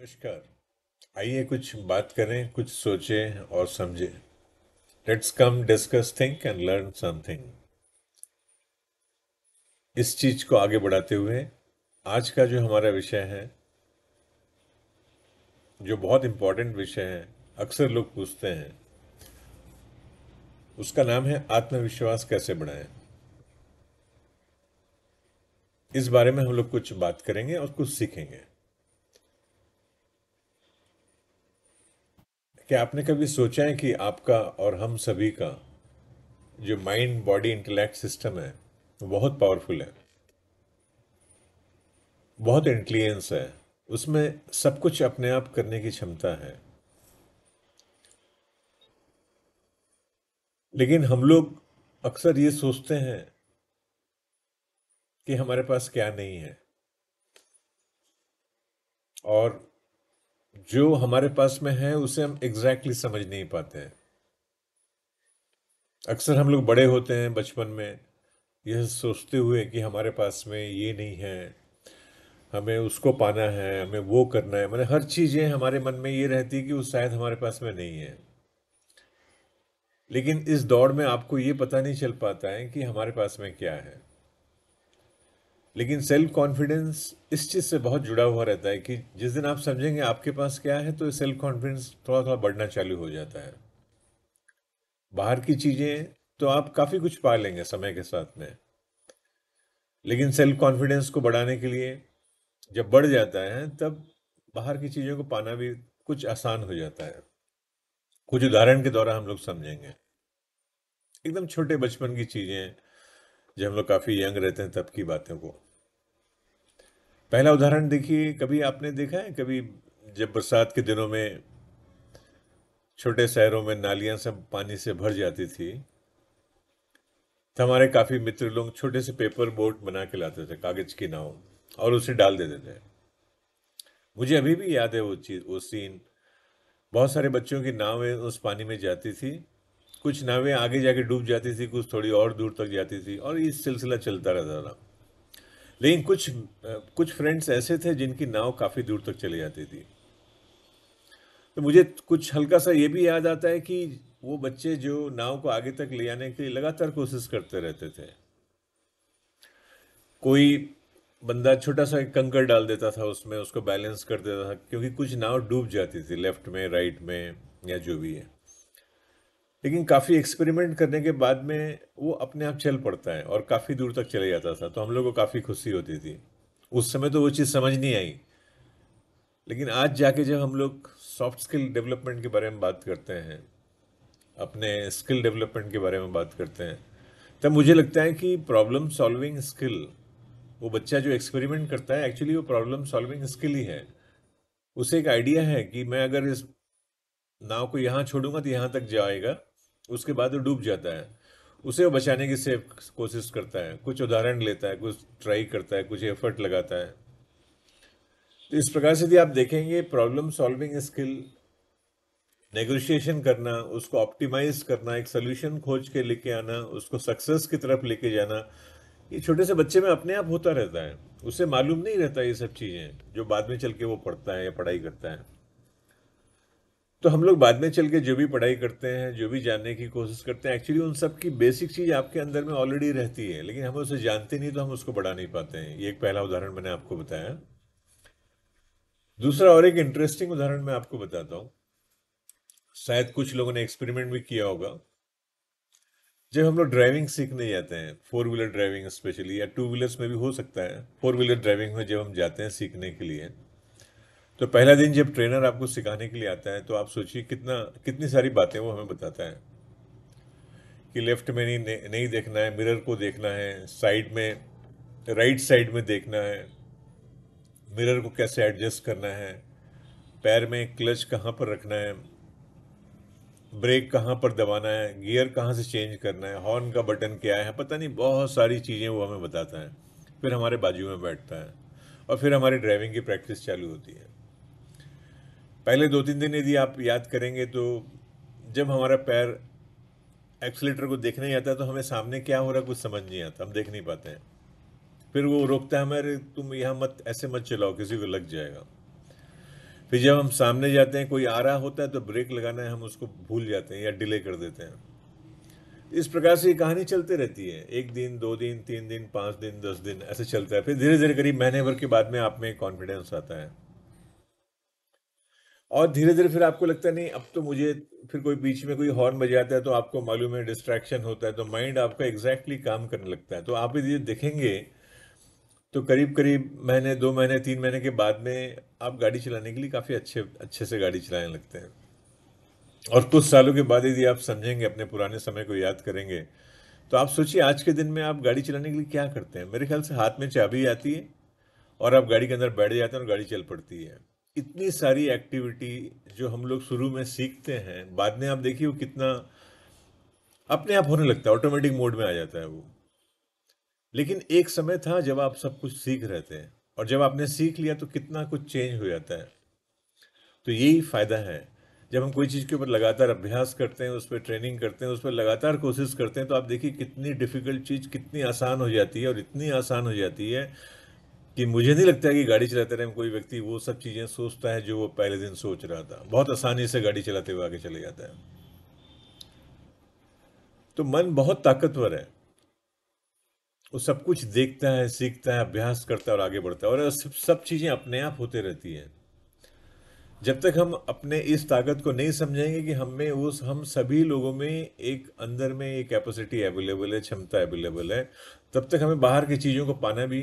नमस्कार आइए कुछ बात करें कुछ सोचें और समझें let's come discuss think and learn something इस चीज को आगे बढ़ाते हुए आज का जो हमारा विषय है जो बहुत इंपॉर्टेंट विषय है अक्सर लोग पूछते हैं उसका नाम है आत्मविश्वास कैसे बढ़ाएं इस बारे में हम लोग कुछ बात करेंगे और कुछ सीखेंगे कि आपने कभी सोचा है कि आपका और हम सभी का जो माइंड बॉडी इंटेलेक्ट सिस्टम है वो बहुत पावरफुल है बहुत इंटेलिजेंस है उसमें सब कुछ अपने आप करने की क्षमता है लेकिन हम लोग अक्सर ये सोचते हैं कि हमारे पास क्या नहीं है और जो हमारे पास में है उसे हम एग्जैक्टली exactly समझ नहीं पाते हैं अक्सर हम लोग बड़े होते हैं बचपन में यह सोचते हुए कि हमारे पास में ये नहीं है हमें उसको पाना है हमें वो करना है मतलब हर चीज़ें हमारे मन में ये रहती है कि वो शायद हमारे पास में नहीं है लेकिन इस दौड़ में आपको ये पता नहीं चल पाता है कि हमारे पास में क्या है लेकिन सेल्फ कॉन्फिडेंस इस चीज़ से बहुत जुड़ा हुआ रहता है कि जिस दिन आप समझेंगे आपके पास क्या है तो सेल्फ कॉन्फिडेंस थोड़ा थोड़ा बढ़ना चालू हो जाता है बाहर की चीज़ें तो आप काफ़ी कुछ पा लेंगे समय के साथ में लेकिन सेल्फ कॉन्फिडेंस को बढ़ाने के लिए जब बढ़ जाता है तब बाहर की चीज़ों को पाना भी कुछ आसान हो जाता है कुछ उदाहरण के द्वारा हम लोग समझेंगे एकदम छोटे बचपन की चीज़ें जब हम लोग काफ़ी यंग रहते हैं तब की बातों को पहला उदाहरण देखिए कभी आपने देखा है कभी जब बरसात के दिनों में छोटे शहरों में नालियां सब पानी से भर जाती थी तो हमारे काफ़ी मित्र लोग छोटे से पेपर बोट बना के लाते थे कागज़ की नाव और उसे डाल देते थे मुझे अभी भी याद है वो चीज़ वो सीन बहुत सारे बच्चों की नावें उस पानी में जाती थी कुछ नावें आगे जाके डूब जाती थी कुछ थोड़ी और दूर तक जाती थी और ये सिलसिला चलता रहता था लेकिन कुछ कुछ फ्रेंड्स ऐसे थे जिनकी नाव काफ़ी दूर तक चली जाती थी तो मुझे कुछ हल्का सा ये भी याद आता है कि वो बच्चे जो नाव को आगे तक ले आने के लिए लगातार कोशिश करते रहते थे कोई बंदा छोटा सा कंकर डाल देता था उसमें उसको बैलेंस कर देता था क्योंकि कुछ नाव डूब जाती थी लेफ्ट में राइट में या जो भी है लेकिन काफ़ी एक्सपेरिमेंट करने के बाद में वो अपने आप चल पड़ता है और काफ़ी दूर तक चले जाता था तो हम लोग को काफ़ी खुशी होती थी उस समय तो वो चीज़ समझ नहीं आई लेकिन आज जाके जब हम लोग सॉफ्ट स्किल डेवलपमेंट के बारे में बात करते हैं अपने स्किल डेवलपमेंट के बारे में बात करते हैं तब मुझे लगता है कि प्रॉब्लम सॉल्विंग स्किल वो बच्चा जो एक्सपेरिमेंट करता है एक्चुअली वो प्रॉब्लम सॉल्विंग स्किल ही है उसे एक आइडिया है कि मैं अगर इस नाव को यहाँ छोड़ूंगा तो यहाँ तक जाएगा उसके बाद वो डूब जाता है उसे वो बचाने की सेफ कोशिश करता है कुछ उदाहरण लेता है कुछ ट्राई करता है कुछ एफर्ट लगाता है तो इस प्रकार से यदि आप देखेंगे प्रॉब्लम सॉल्विंग स्किल नेगोशिएशन करना उसको ऑप्टिमाइज करना एक सोल्यूशन खोज के लेके आना उसको सक्सेस की तरफ लेके जाना ये छोटे से बच्चे में अपने आप होता रहता है उसे मालूम नहीं रहता ये सब चीज़ें जो बाद में चल के वो पढ़ता है या पढ़ाई करता है तो हम लोग बाद में चल के जो भी पढ़ाई करते हैं जो भी जानने की कोशिश करते हैं एक्चुअली उन सब की बेसिक चीज़ आपके अंदर में ऑलरेडी रहती है लेकिन हम उसे जानते नहीं तो हम उसको बढ़ा नहीं पाते हैं ये एक पहला उदाहरण मैंने आपको बताया दूसरा और एक इंटरेस्टिंग उदाहरण मैं आपको बताता हूँ शायद कुछ लोगों ने एक्सपेरिमेंट भी किया होगा जब हम लोग ड्राइविंग सीखने जाते हैं फोर व्हीलर ड्राइविंग स्पेशली या टू व्हीलर्स में भी हो सकता है फोर व्हीलर ड्राइविंग में जब हम जाते हैं सीखने के लिए तो पहला दिन जब ट्रेनर आपको सिखाने के लिए आता है तो आप सोचिए कितना कितनी सारी बातें वो हमें बताता है कि लेफ्ट में नहीं नहीं देखना है मिरर को देखना है साइड में राइट साइड में देखना है मिरर को कैसे एडजस्ट करना है पैर में क्लच कहाँ पर रखना है ब्रेक कहाँ पर दबाना है गियर कहाँ से चेंज करना है हॉर्न का बटन क्या है पता नहीं बहुत सारी चीज़ें वो हमें बताता है फिर हमारे बाजू में बैठता है और फिर हमारी ड्राइविंग की प्रैक्टिस चालू होती है पहले दो तीन दिन यदि आप याद करेंगे तो जब हमारा पैर एक्सलेटर को देखने नहीं आता तो हमें सामने क्या हो रहा है कुछ समझ नहीं आता हम देख नहीं पाते हैं फिर वो रोकता है हमारे तुम यहाँ मत ऐसे मत चलाओ किसी को लग जाएगा फिर जब हम सामने जाते हैं कोई आ रहा होता है तो ब्रेक लगाना है हम उसको भूल जाते हैं या डिले कर देते हैं इस प्रकार से ये कहानी चलते रहती है एक दिन दो दिन तीन दिन पाँच दिन दस दिन ऐसे चलता है फिर धीरे धीरे करीब महीने भर के बाद में आप में कॉन्फिडेंस आता है और धीरे धीरे फिर आपको लगता है नहीं अब तो मुझे फिर कोई बीच में कोई हॉर्न बजाता है तो आपको मालूम है डिस्ट्रैक्शन होता है तो माइंड आपका एग्जैक्टली exactly काम करने लगता है तो आप ये देखेंगे तो करीब करीब महीने दो महीने तीन महीने के बाद में आप गाड़ी चलाने के लिए काफ़ी अच्छे अच्छे से गाड़ी चलाने लगते हैं और कुछ सालों के बाद यदि आप समझेंगे अपने पुराने समय को याद करेंगे तो आप सोचिए आज के दिन में आप गाड़ी चलाने के लिए क्या करते हैं मेरे ख्याल से हाथ में चाबी आती है और आप गाड़ी के अंदर बैठ जाते हैं और गाड़ी चल पड़ती है इतनी सारी एक्टिविटी जो हम लोग शुरू में सीखते हैं बाद में आप देखिए वो कितना अपने आप होने लगता है ऑटोमेटिक मोड में आ जाता है वो लेकिन एक समय था जब आप सब कुछ सीख रहे थे और जब आपने सीख लिया तो कितना कुछ चेंज हो जाता है तो यही फ़ायदा है जब हम कोई चीज़ के ऊपर लगातार अभ्यास करते हैं उस पर ट्रेनिंग करते हैं उस पर लगातार कोशिश करते हैं तो आप देखिए कितनी डिफ़िकल्ट चीज़ कितनी आसान हो जाती है और इतनी आसान हो जाती है कि मुझे नहीं लगता कि गाड़ी चलाते टाइम कोई व्यक्ति वो सब चीज़ें सोचता है जो वो पहले दिन सोच रहा था बहुत आसानी से गाड़ी चलाते हुए आगे चले जाता है तो मन बहुत ताकतवर है वो सब कुछ देखता है सीखता है अभ्यास करता है और आगे बढ़ता है और सब सब चीज़ें अपने आप होते रहती हैं जब तक हम अपने इस ताकत को नहीं समझेंगे कि हम में उस हम सभी लोगों में एक अंदर में एक कैपेसिटी अवेलेबल है क्षमता अवेलेबल है तब तक हमें बाहर की चीज़ों को पाना भी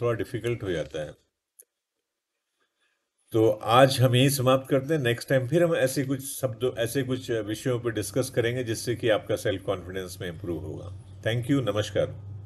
थोड़ा डिफिकल्ट हो जाता है तो आज हम यही समाप्त करते हैं नेक्स्ट टाइम फिर हम ऐसे कुछ शब्द ऐसे कुछ विषयों पर डिस्कस करेंगे जिससे कि आपका सेल्फ कॉन्फिडेंस में इम्प्रूव होगा थैंक यू नमस्कार